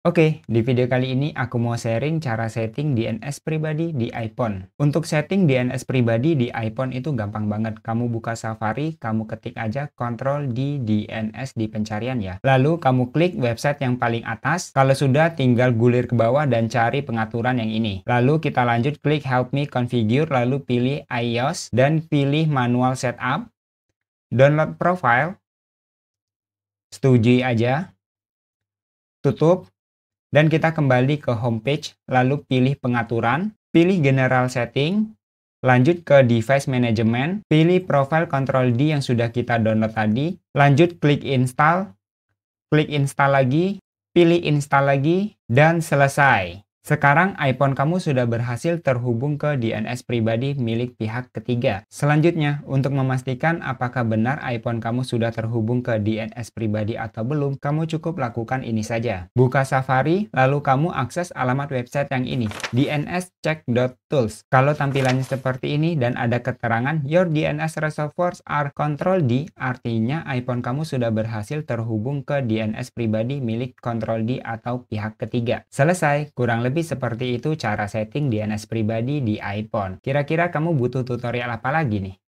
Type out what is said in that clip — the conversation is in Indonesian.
Oke, okay, di video kali ini aku mau sharing cara setting DNS pribadi di iPhone. Untuk setting DNS pribadi di iPhone itu gampang banget. Kamu buka Safari, kamu ketik aja Ctrl D DNS di pencarian ya. Lalu kamu klik website yang paling atas. Kalau sudah tinggal gulir ke bawah dan cari pengaturan yang ini. Lalu kita lanjut klik Help me configure lalu pilih iOS dan pilih manual setup. Download profile. Setujui aja. Tutup dan kita kembali ke homepage, lalu pilih pengaturan, pilih general setting, lanjut ke device management, pilih profile control D yang sudah kita download tadi, lanjut klik install, klik install lagi, pilih install lagi, dan selesai. Sekarang iPhone kamu sudah berhasil terhubung ke DNS pribadi milik pihak ketiga. Selanjutnya, untuk memastikan apakah benar iPhone kamu sudah terhubung ke DNS pribadi atau belum, kamu cukup lakukan ini saja. Buka Safari, lalu kamu akses alamat website yang ini, dnscheck.tools. Kalau tampilannya seperti ini dan ada keterangan your DNS reservoirs are control D, artinya iPhone kamu sudah berhasil terhubung ke DNS pribadi milik control D atau pihak ketiga. Selesai, kurang lebih lebih seperti itu cara setting DNS pribadi di iPhone. Kira-kira kamu butuh tutorial apa lagi nih?